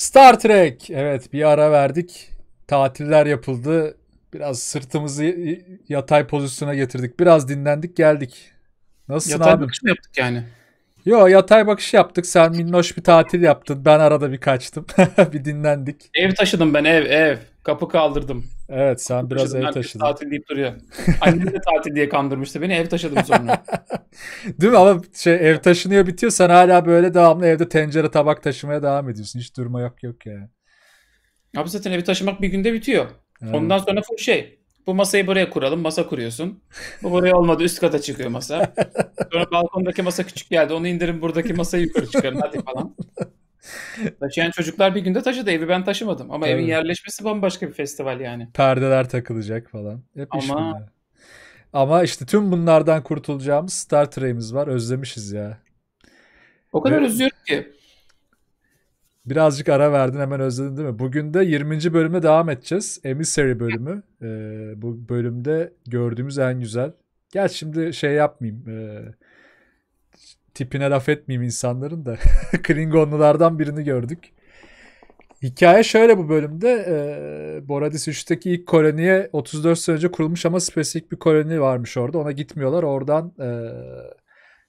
Star Trek. Evet bir ara verdik. Tatiller yapıldı. Biraz sırtımızı yatay pozisyona getirdik. Biraz dinlendik geldik. Nasılsın yatay abi? bakış mı yaptık yani? Yo yatay bakış yaptık. Sen minnoş bir tatil yaptın. Ben arada bir kaçtım. bir dinlendik. Ev taşıdım ben ev ev. Kapı kaldırdım. Evet sen Kapı biraz ev taşıdın. Tatil deyip duruyor. Annem de tatil diye kandırmıştı beni ev taşıdım sonra. Değil mi ama şey ev taşınıyor bitiyor sen hala böyle devamlı evde tencere tabak taşımaya devam ediyorsun. Hiç durma yok yok yani. Abi zaten evi taşımak bir günde bitiyor. Evet. Ondan sonra full şey bu masayı buraya kuralım. Masa kuruyorsun. Bu buraya olmadı. Üst kata çıkıyor masa. Sonra balkondaki masa küçük geldi. Onu indirin buradaki masayı yukarı çıkarın. Hadi falan. Taşıyan çocuklar bir günde taşıdı. Evi ben taşımadım. Ama Tabii. evin yerleşmesi bambaşka bir festival yani. Perdeler takılacak falan. Hep Ama... Ama işte tüm bunlardan kurtulacağımız Star Trek'imiz var. Özlemişiz ya. O kadar Ve... özlüyorum ki. Birazcık ara verdin hemen özledin değil mi? Bugün de 20. bölüme devam edeceğiz. Emissary bölümü. Ee, bu bölümde gördüğümüz en güzel. Gel şimdi şey yapmayayım. Ee, tipine laf etmeyeyim insanların da. Klingonlulardan birini gördük. Hikaye şöyle bu bölümde. E, Boradis 3'teki ilk koloniye 34 sene önce kurulmuş ama spesifik bir koloni varmış orada. Ona gitmiyorlar. Oradan e,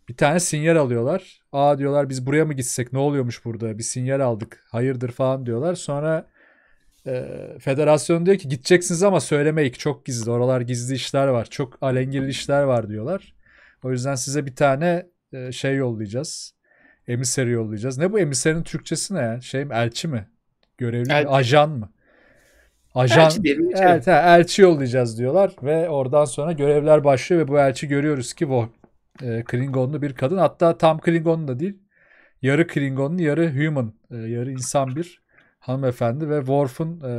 bir tane sinyal alıyorlar. Aa diyorlar biz buraya mı gitsek ne oluyormuş burada bir sinyal aldık hayırdır falan diyorlar. Sonra e, federasyon diyor ki gideceksiniz ama söylemeyik çok gizli oralar gizli işler var çok alengirli işler var diyorlar. O yüzden size bir tane e, şey yollayacağız. Emiseri yollayacağız. Ne bu emiserin Türkçesi ne ya? Şey mi? Elçi mi? Görevli elçi. mi? Ajan mı? Ajan, elçi, evet, he, elçi yollayacağız diyorlar ve oradan sonra görevler başlıyor ve bu elçi görüyoruz ki bu e, Klingonlu bir kadın. Hatta tam Klingonlu da değil. Yarı Klingonlu, yarı human, e, yarı insan bir hanımefendi ve Worf'un e,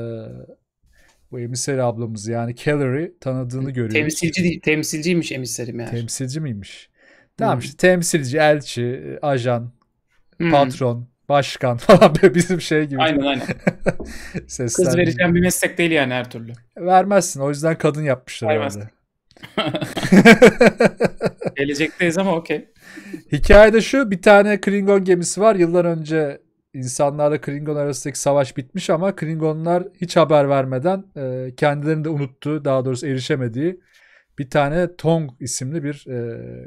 bu emiseri ablamız yani Keller'i tanıdığını görüyoruz. Temsilci değil, temsilciymiş emiserim yani. Temsilci miymiş? Tamam hmm. işte temsilci, elçi, ajan, hmm. patron, başkan falan böyle bizim şey gibi. Aynen aynen. Sesler Kız vereceğim bir meslek değil yani her türlü. Vermezsin. O yüzden kadın yapmışlar Vermezsin. Gelecekteyiz ama okey. Hikayede şu bir tane Klingon gemisi var. Yıllar önce insanlarla Klingon arasındaki savaş bitmiş ama Klingonlar hiç haber vermeden e, kendilerini de unuttu, daha doğrusu erişemediği bir tane Tong isimli bir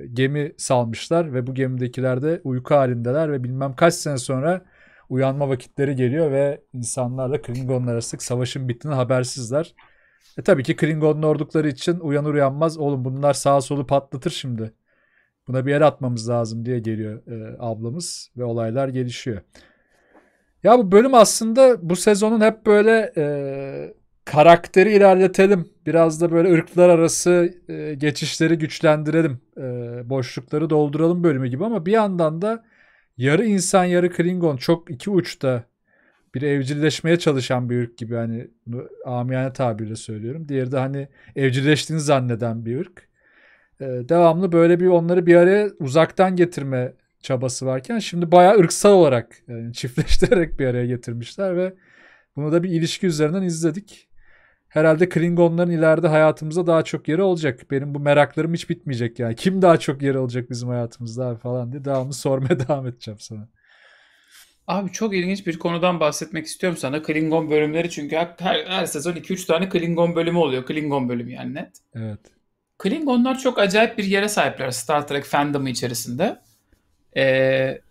e, gemi salmışlar ve bu gemidekiler de uyku halindeler ve bilmem kaç sene sonra uyanma vakitleri geliyor ve insanlarla Klingonlar arasındaki savaşın bittiğini habersizler. E tabii ki Klingon'un ordukları için uyanır uyanmaz oğlum bunlar sağa solu patlatır şimdi. Buna bir el atmamız lazım diye geliyor e, ablamız ve olaylar gelişiyor. Ya bu bölüm aslında bu sezonun hep böyle e, karakteri ilerletelim. Biraz da böyle ırklar arası e, geçişleri güçlendirelim. E, boşlukları dolduralım bölümü gibi ama bir yandan da yarı insan yarı Klingon çok iki uçta bir evcilleşmeye çalışan bir ırk gibi hani amiyane tabirle söylüyorum. Diğeri de hani evcilleştiğini zanneden bir ırk. Ee, devamlı böyle bir onları bir araya uzaktan getirme çabası varken şimdi bayağı ırksal olarak yani çiftleştirerek bir araya getirmişler ve bunu da bir ilişki üzerinden izledik herhalde Klingonların ileride hayatımıza daha çok yeri olacak. Benim bu meraklarım hiç bitmeyecek yani. Kim daha çok yeri olacak bizim hayatımızda abi falan diye devamlı sormaya devam edeceğim sana. Abi çok ilginç bir konudan bahsetmek istiyorum sana. Klingon bölümleri çünkü her, her sezon 2-3 tane Klingon bölümü oluyor. Klingon bölümü yani net. Evet. Klingonlar çok acayip bir yere sahipler Star Trek fandomu içerisinde. Ee,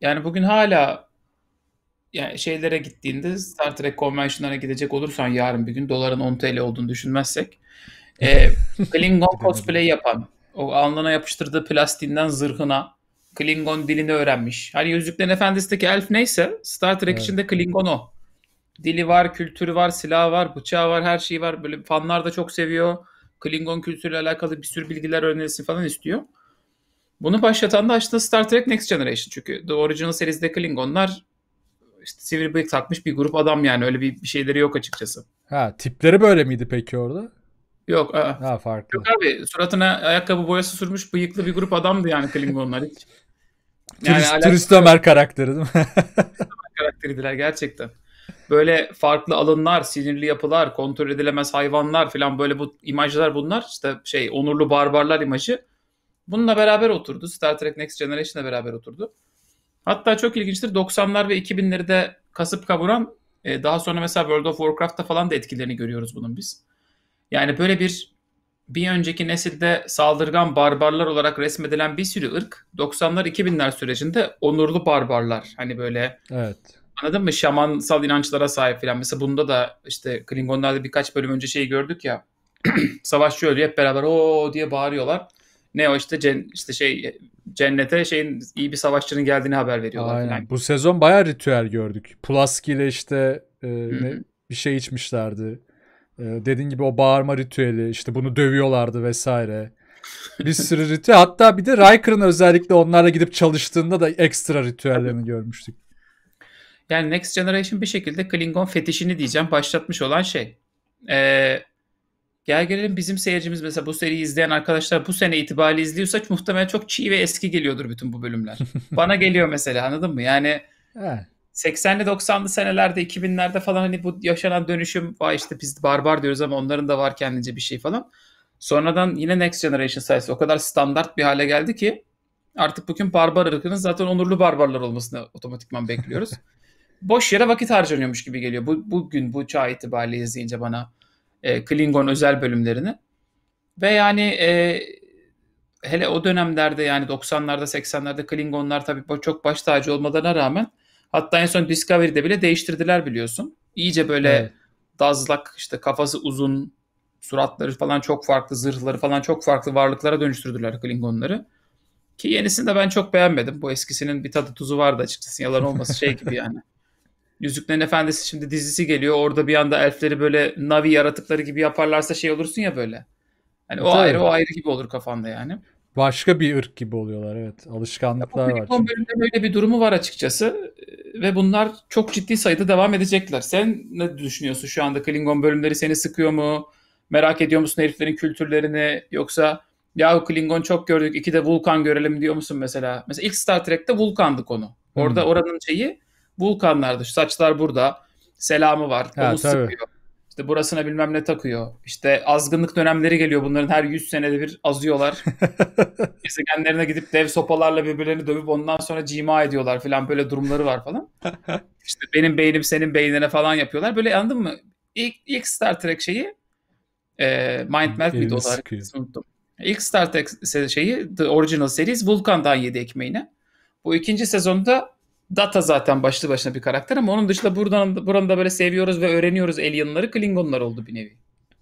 yani bugün hala yani şeylere gittiğinde Star Trek Convention'lara gidecek olursan yarın bir gün doların 10 TL olduğunu düşünmezsek e, Klingon cosplay yapan o alnına yapıştırdığı plastiğinden zırhına Klingon dilini öğrenmiş. Hani Yüzüklerin Efendisi'ndeki elf neyse Star Trek evet. içinde Klingon o. Dili var, kültürü var, silahı var, bıçağı var, her şeyi var. Böyle fanlar da çok seviyor. Klingon kültürüyle alakalı bir sürü bilgiler öğrenilsin falan istiyor. Bunu başlatan da aslında Star Trek Next Generation. Çünkü The Original serisinde Klingonlar işte sivri bıyık takmış bir grup adam yani öyle bir, bir şeyleri yok açıkçası. Ha tipleri böyle miydi peki orada? Yok. A- ha farklı. Yok abi suratına ayakkabı boyası sürmüş bıyıklı bir grup adamdı yani Klingonlar hiç. Yani Turist, Turist Ömer karakteri değil mi? Ömer karakteridiler gerçekten. Böyle farklı alınlar, sinirli yapılar, kontrol edilemez hayvanlar falan böyle bu imajlar bunlar. İşte şey onurlu barbarlar imajı. Bununla beraber oturdu. Star Trek Next Generation'la beraber oturdu. Hatta çok ilginçtir 90'lar ve 2000'leri de kasıp kavuran e, daha sonra mesela World of Warcraft'ta falan da etkilerini görüyoruz bunun biz. Yani böyle bir bir önceki nesilde saldırgan barbarlar olarak resmedilen bir sürü ırk 90'lar 2000'ler sürecinde onurlu barbarlar. Hani böyle evet. anladın mı? Şamansal inançlara sahip filan. Mesela bunda da işte Klingonlarda birkaç bölüm önce şeyi gördük ya. savaşçı ölüyor hep beraber o diye bağırıyorlar. Ne o işte cen, işte şey cennete şeyin iyi bir savaşçının geldiğini haber veriyorlar Aynen. falan. Bu sezon bayağı ritüel gördük. Pulaski ile işte e, ne, bir şey içmişlerdi. E, dediğin gibi o bağırma ritüeli işte bunu dövüyorlardı vesaire. Bir sürü ritüel. Hatta bir de Riker'ın özellikle onlarla gidip çalıştığında da ekstra ritüellerini görmüştük. Yani Next Generation bir şekilde Klingon fetişini diyeceğim başlatmış olan şey. Ee, Gel gelelim bizim seyircimiz mesela bu seriyi izleyen arkadaşlar bu sene itibariyle izliyorsa muhtemelen çok çiğ ve eski geliyordur bütün bu bölümler. Bana geliyor mesela anladın mı? Yani He. 80'li 90'lı senelerde 2000'lerde falan hani bu yaşanan dönüşüm vay işte biz barbar diyoruz ama onların da var kendince bir şey falan. Sonradan yine Next Generation sayesinde o kadar standart bir hale geldi ki artık bugün barbar ırkının zaten onurlu barbarlar olmasını otomatikman bekliyoruz. Boş yere vakit harcanıyormuş gibi geliyor. Bu, bugün bu çağ itibariyle izleyince bana e, Klingon özel bölümlerini. Ve yani e, hele o dönemlerde yani 90'larda 80'lerde Klingonlar tabii çok baş tacı olmalarına rağmen hatta en son Discovery'de bile değiştirdiler biliyorsun. İyice böyle evet. dazlak işte kafası uzun suratları falan çok farklı zırhları falan çok farklı varlıklara dönüştürdüler Klingonları. Ki yenisini de ben çok beğenmedim. Bu eskisinin bir tadı tuzu vardı açıkçası. Yalan olması şey gibi yani. Yüzüklerin Efendisi şimdi dizisi geliyor. Orada bir anda elfleri böyle Navi yaratıkları gibi yaparlarsa şey olursun ya böyle. Hani o ayrı o ayrı gibi olur kafanda yani. Başka bir ırk gibi oluyorlar evet. Alışkanlıklar var. Çünkü. bölümde böyle bir durumu var açıkçası ve bunlar çok ciddi sayıda devam edecekler. Sen ne düşünüyorsun şu anda Klingon bölümleri seni sıkıyor mu? Merak ediyor musun heriflerin kültürlerini yoksa ya Klingon çok gördük iki de Vulkan görelim diyor musun mesela? Mesela ilk Star Trek'te Vulkan'dı konu. Orada hmm. oranın şeyi Vulkanlarda şu saçlar burada. Selamı var. Ha, onu tabii. sıkıyor. İşte burasına bilmem ne takıyor. İşte azgınlık dönemleri geliyor. Bunların her 100 senede bir azıyorlar. Gezegenlerine gidip dev sopalarla birbirlerini dövüp ondan sonra cima ediyorlar falan. Böyle durumları var falan. İşte benim beynim senin beynine falan yapıyorlar. Böyle anladın mı? İlk, ilk Star Trek şeyi e, Mind Melt miydi o Unuttum. İlk Star Trek şeyi The Original Series Vulkan'dan yedi ekmeğini. Bu ikinci sezonda Data zaten başlı başına bir karakter ama onun dışında buradan buranı da böyle seviyoruz ve öğreniyoruz Alien'ları Klingon'lar oldu bir nevi.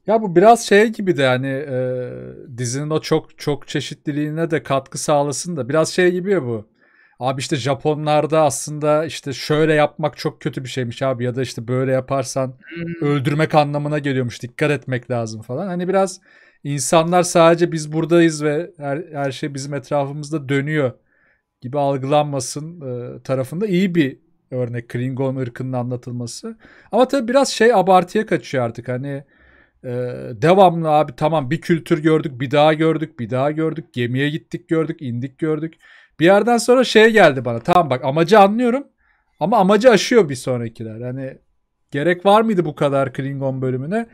Ya bu biraz şey gibi de yani e, dizinin o çok çok çeşitliliğine de katkı sağlasın da biraz şey gibi ya bu. Abi işte Japonlarda aslında işte şöyle yapmak çok kötü bir şeymiş abi ya da işte böyle yaparsan hmm. öldürmek anlamına geliyormuş dikkat etmek lazım falan. Hani biraz insanlar sadece biz buradayız ve her, her şey bizim etrafımızda dönüyor gibi algılanmasın e, tarafında iyi bir örnek Klingon ırkının anlatılması. Ama tabii biraz şey abartıya kaçıyor artık hani e, devamlı abi tamam bir kültür gördük bir daha gördük bir daha gördük gemiye gittik gördük indik gördük. Bir yerden sonra şey geldi bana tamam bak amacı anlıyorum ama amacı aşıyor bir sonrakiler. Hani gerek var mıydı bu kadar Klingon bölümüne?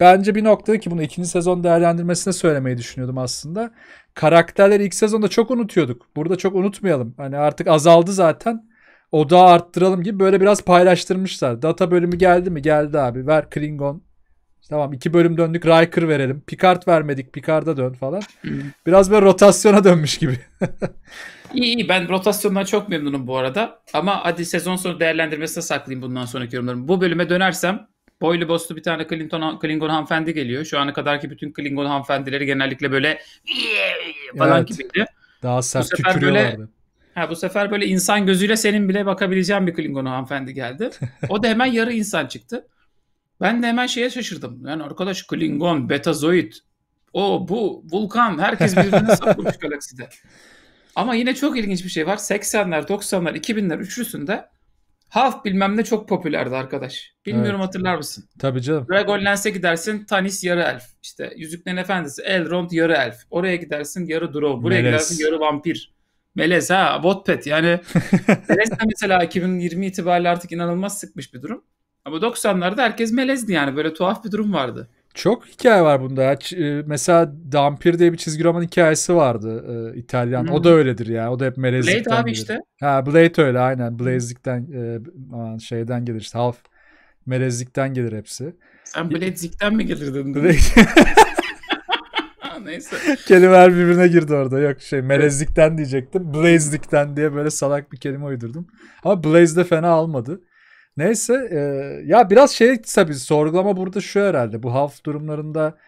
bence bir noktada ki bunu ikinci sezon değerlendirmesine söylemeyi düşünüyordum aslında. Karakterleri ilk sezonda çok unutuyorduk. Burada çok unutmayalım. Hani artık azaldı zaten. Odağı arttıralım gibi böyle biraz paylaştırmışlar. Data bölümü geldi mi? Geldi abi. Ver Klingon. Tamam iki bölüm döndük Riker verelim. Picard vermedik Picard'a dön falan. Hmm. Biraz böyle rotasyona dönmüş gibi. İyi iyi ben rotasyondan çok memnunum bu arada. Ama hadi sezon sonu değerlendirmesine saklayayım bundan sonraki yorumlarımı. Bu bölüme dönersem boylu boslu bir tane Clinton, Klingon hanımefendi geliyor. Şu ana kadarki bütün Klingon hanımefendileri genellikle böyle falan evet. gibiydi. Daha sert tükürüyorlardı. Böyle, bu sefer böyle insan gözüyle senin bile bakabileceğin bir Klingon hanımefendi geldi. O da hemen yarı insan çıktı. Ben de hemen şeye şaşırdım. Yani arkadaş Klingon, Betazoid, o bu Vulkan herkes birbirine sapmış galakside. Ama yine çok ilginç bir şey var. 80'ler, 90'lar, 2000'ler üçlüsünde Half bilmem ne çok popülerdi arkadaş. Bilmiyorum evet. hatırlar mısın? Tabii canım. Dragonlance'e gidersin Tanis yarı elf. İşte Yüzüklerin Efendisi Elrond yarı elf. Oraya gidersin yarı Drow. Buraya Melez. gidersin yarı vampir. Melez ha Wattpad yani. Melez de mesela 2020 itibariyle artık inanılmaz sıkmış bir durum. Ama 90'larda herkes melezdi yani böyle tuhaf bir durum vardı. Çok hikaye var bunda ya. E, mesela Dampir diye bir çizgi roman hikayesi vardı e, İtalyan. Hmm. O da öyledir yani. O da hep melezlikten Blade abi işte. Ha Blade öyle aynen. Blaze'likten e, şeyden gelir işte. Half melezlikten gelir hepsi. Sen Blade'likten mi gelirdin? dedin? Blade... Neyse. Kelimeler birbirine girdi orada. Yok şey melezlikten diyecektim. Blaze'likten diye böyle salak bir kelime uydurdum. Ama Blaze de fena almadı. Neyse e, ya biraz şey tabii sorgulama burada şu herhalde bu haf durumlarında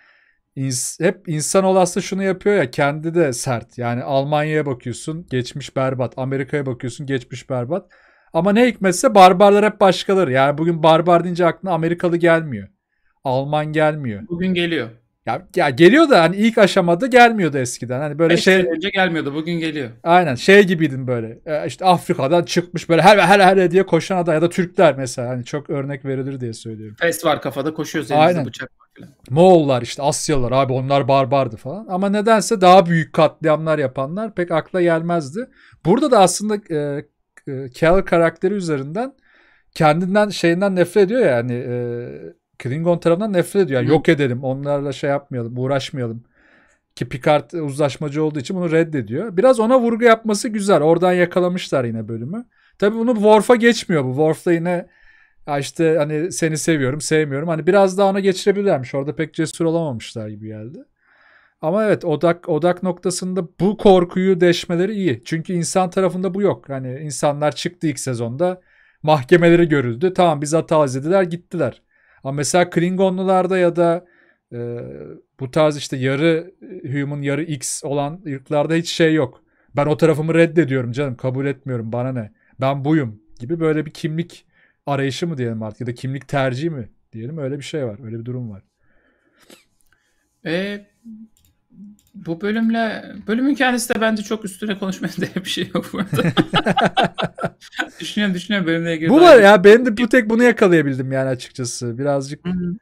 ins hep insan olası şunu yapıyor ya kendi de sert. Yani Almanya'ya bakıyorsun geçmiş berbat. Amerika'ya bakıyorsun geçmiş berbat. Ama ne hikmetse barbarlar hep başkaları. Yani bugün barbar deyince aklına Amerikalı gelmiyor. Alman gelmiyor. Bugün geliyor. Ya, ya geliyor da hani ilk aşamada gelmiyordu eskiden. Hani böyle Beş şey önce gelmiyordu. Bugün geliyor. Aynen şey gibiydin böyle. E, işte Afrika'dan çıkmış böyle her her her diye koşan adam ya da Türkler mesela hani çok örnek verilir diye söylüyorum. Pes var kafada koşuyoruz elimizde bıçak Falan. Moğollar işte Asyalılar abi onlar barbardı falan. Ama nedense daha büyük katliamlar yapanlar pek akla gelmezdi. Burada da aslında e, e, Kel karakteri üzerinden kendinden şeyinden nefret ediyor yani ya, hani, e, Klingon tarafından nefret ediyor. Yani yok edelim onlarla şey yapmayalım uğraşmayalım. Ki Picard uzlaşmacı olduğu için bunu reddediyor. Biraz ona vurgu yapması güzel. Oradan yakalamışlar yine bölümü. Tabi bunu Worf'a geçmiyor bu. Worf'ta yine ya işte hani seni seviyorum sevmiyorum. Hani biraz daha ona geçirebilirlermiş. Orada pek cesur olamamışlar gibi geldi. Ama evet odak odak noktasında bu korkuyu deşmeleri iyi. Çünkü insan tarafında bu yok. Hani insanlar çıktı ilk sezonda mahkemeleri görüldü. Tamam biz hata izlediler gittiler. Ama mesela Klingonlularda ya da e, bu tarz işte yarı e, human yarı X olan ırklarda hiç şey yok. Ben o tarafımı reddediyorum canım kabul etmiyorum bana ne ben buyum gibi böyle bir kimlik arayışı mı diyelim artık ya da kimlik tercihi mi diyelim öyle bir şey var öyle bir durum var. E, bu bölümle bölümün kendisi de bence çok üstüne konuşmaya değer bir şey yok burada. düşünüyorum düşünüyorum bölümle ilgili. Bu var ya gibi. benim de bu tek bunu yakalayabildim yani açıkçası. Birazcık Hı-hı.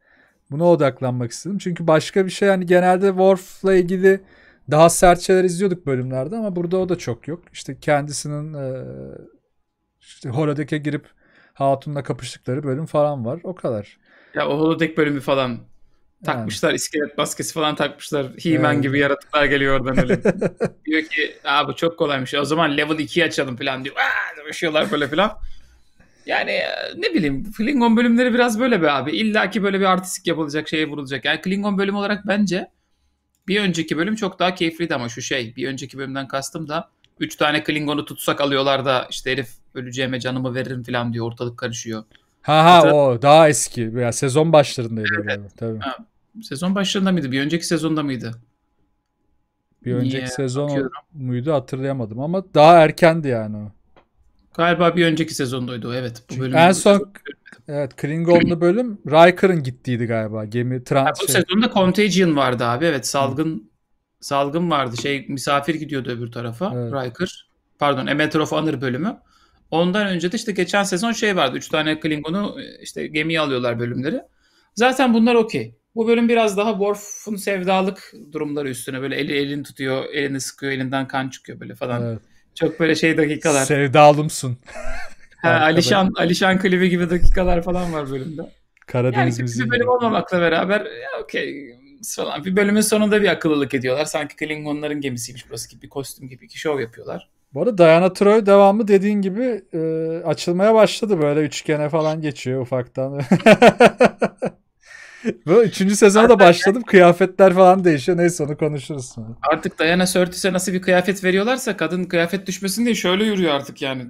buna odaklanmak istedim. Çünkü başka bir şey hani genelde Worf'la ilgili daha sert şeyler izliyorduk bölümlerde ama burada o da çok yok. İşte kendisinin e, işte Holodeck'e girip Hatun'la kapıştıkları bölüm falan var. O kadar. Ya o Holodeck bölümü falan Takmışlar yani. iskelet baskesi falan takmışlar. He-Man yani. gibi yaratıklar geliyor oradan öyle. diyor ki Aa, çok kolaymış. O zaman level 2'yi açalım falan diyor. Aa, dövüşüyorlar böyle falan. Yani e, ne bileyim Klingon bölümleri biraz böyle be abi. İlla ki böyle bir artistik yapılacak şeye vurulacak. Yani Klingon bölüm olarak bence bir önceki bölüm çok daha keyifliydi ama şu şey bir önceki bölümden kastım da 3 tane Klingon'u tutsak alıyorlar da işte herif öleceğime canımı veririm falan diyor ortalık karışıyor. Ha ha Hatır... o daha eski veya sezon başlarındaydı. Evet. tabii. Ha, sezon başlarında mıydı? Bir önceki sezonda mıydı? Bir önceki Niye? sezon Bakıyorum. muydu hatırlayamadım ama daha erkendi yani o. Galiba bir önceki sezondaydı o evet. Bu bölüm en son evet Klingon'lu bölüm Riker'ın gittiydi galiba. Gemi trans. Bu şey. sezonda Contagion vardı abi. Evet salgın Hı. salgın vardı. Şey misafir gidiyordu öbür tarafa. Evet. Riker. Pardon, A Matter of Honor bölümü. Ondan önce de işte geçen sezon şey vardı. Üç tane Klingon'u e, işte gemiye alıyorlar bölümleri. Zaten bunlar okey. Bu bölüm biraz daha Worf'un sevdalık durumları üstüne böyle eli elini tutuyor, elini sıkıyor, elinden kan çıkıyor böyle falan. Evet. Çok böyle şey dakikalar. Sevdalımsın. ha, Alişan, Alişan klibi gibi dakikalar falan var bölümde. Karadeniz yani bir bölüm olmamakla beraber ya okey falan. Bir bölümün sonunda bir akıllılık ediyorlar. Sanki Klingonların gemisiymiş burası gibi bir kostüm gibi bir şov yapıyorlar. Bu arada Diana Troy devamı dediğin gibi e, açılmaya başladı böyle üçgene falan geçiyor ufaktan. Bu üçüncü sezona da başladım. Kıyafetler falan değişiyor. Neyse onu konuşuruz sonra. Artık Diana sörtüse nasıl bir kıyafet veriyorlarsa kadın kıyafet düşmesin diye şöyle yürüyor artık yani.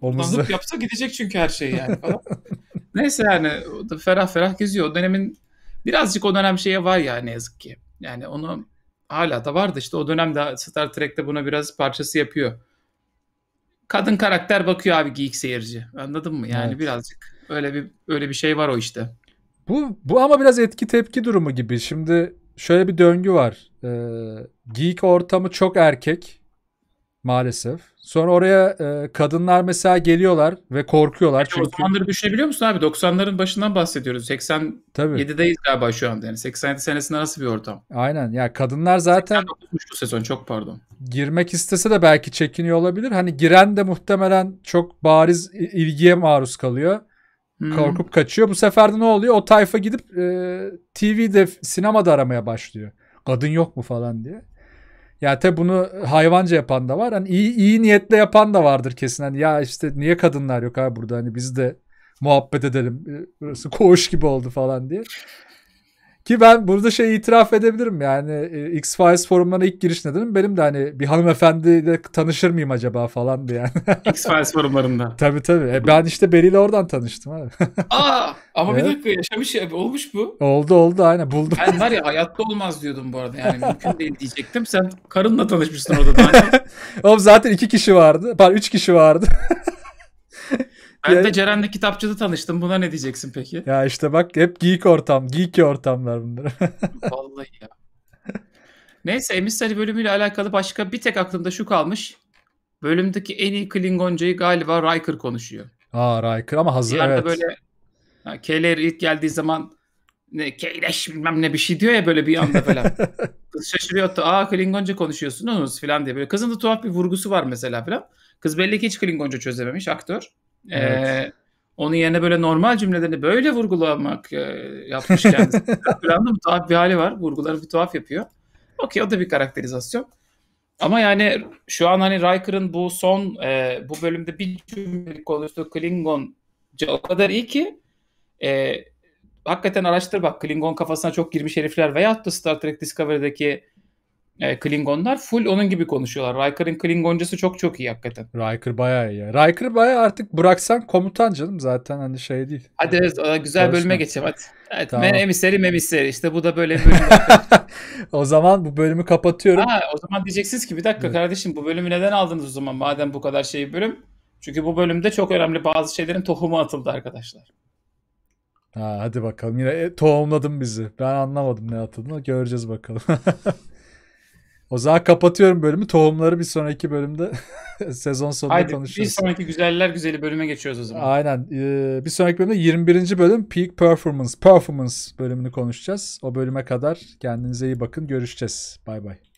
Omuzda. yapsa gidecek çünkü her şey yani Neyse yani o da ferah ferah geziyor. O dönemin birazcık o dönem şeye var ya ne yazık ki. Yani onu hala da vardı işte o dönemde Star Trek'te buna biraz parçası yapıyor. Kadın karakter bakıyor abi geyik seyirci. Anladın mı? Yani evet. birazcık öyle bir öyle bir şey var o işte. Bu, bu ama biraz etki tepki durumu gibi. Şimdi şöyle bir döngü var. Ee, geek ortamı çok erkek maalesef. Sonra oraya e, kadınlar mesela geliyorlar ve korkuyorlar. Peki, çünkü... O düşünebiliyor musun abi? 90'ların başından bahsediyoruz. 87'deyiz galiba şu anda. Yani 87 senesinde nasıl bir ortam? Aynen. Ya kadınlar zaten... bu sezon çok pardon. Girmek istese de belki çekiniyor olabilir. Hani giren de muhtemelen çok bariz ilgiye maruz kalıyor. Korkup kaçıyor. Bu sefer de ne oluyor? O tayfa gidip e, TV'de, sinemada aramaya başlıyor. Kadın yok mu falan diye. Ya tabi bunu hayvanca yapan da var. Hani iyi, iyi niyetle yapan da vardır kesin. Hani ya işte niye kadınlar yok abi burada? Hani biz de muhabbet edelim. E, burası koğuş gibi oldu falan diye. Ki ben burada şey itiraf edebilirim yani e, X-Files forumlarına ilk giriş dedim benim de hani bir hanımefendiyle tanışır mıyım acaba falandı yani. X-Files forumlarında. tabii tabii. E, ben işte Beri'yle oradan tanıştım abi. Aa ama evet. bir dakika yaşamış ya. Olmuş bu. Oldu oldu aynen buldum. Ben var ya hayatta olmaz diyordum bu arada yani mümkün değil diyecektim. Sen karınla tanışmışsın orada da. Oğlum zaten iki kişi vardı. Pardon üç kişi vardı. Ben ya, de Ceren'le kitapçıda tanıştım. Buna ne diyeceksin peki? Ya işte bak hep geek ortam. Geek ortamlar bunlar. Vallahi ya. Neyse Emissary bölümüyle alakalı başka bir tek aklımda şu kalmış. Bölümdeki en iyi Klingoncayı galiba Riker konuşuyor. Aa Riker ama hazır Diğer evet. böyle ha, K'ler ilk geldiği zaman ne K'leş bilmem ne bir şey diyor ya böyle bir anda falan. Kız şaşırıyor da aa Klingonca konuşuyorsunuz falan diye böyle. Kızın da tuhaf bir vurgusu var mesela falan. Kız belli ki hiç Klingonca çözememiş aktör. Evet. Ee, onun yerine böyle normal cümlelerini böyle vurgulamak e, yapmış kendisi. Brandon tuhaf bir hali var. Vurguları bir tuhaf yapıyor. Okey o da bir karakterizasyon. Ama yani şu an hani Riker'ın bu son e, bu bölümde bir cümlelik konuştuğu Klingonca o kadar iyi ki e, hakikaten araştır bak Klingon kafasına çok girmiş herifler veya da Star Trek Discovery'deki e, Klingonlar full onun gibi konuşuyorlar. Riker'ın Klingoncası çok çok iyi hakikaten. Riker bayağı iyi. Riker bayağı artık bıraksan komutan canım zaten hani şey değil. Hadi evet, güzel Karışma. bölüme geçelim hadi. Evet, tamam. Memiseri memiseri işte bu da böyle bölüm. o zaman bu bölümü kapatıyorum. Ha, o zaman diyeceksiniz ki bir dakika evet. kardeşim bu bölümü neden aldınız o zaman madem bu kadar şey bölüm. Çünkü bu bölümde çok önemli bazı şeylerin tohumu atıldı arkadaşlar. Ha, hadi bakalım yine e, tohumladın bizi. Ben anlamadım ne atıldığını göreceğiz bakalım. O zaman kapatıyorum bölümü. Tohumları bir sonraki bölümde sezon sonunda Haydi, konuşuruz. Bir sonraki güzeller güzeli bölüme geçiyoruz o zaman. Aynen. Ee, bir sonraki bölümde 21. bölüm Peak Performance, Performance bölümünü konuşacağız. O bölüme kadar kendinize iyi bakın. Görüşeceğiz. Bay bay.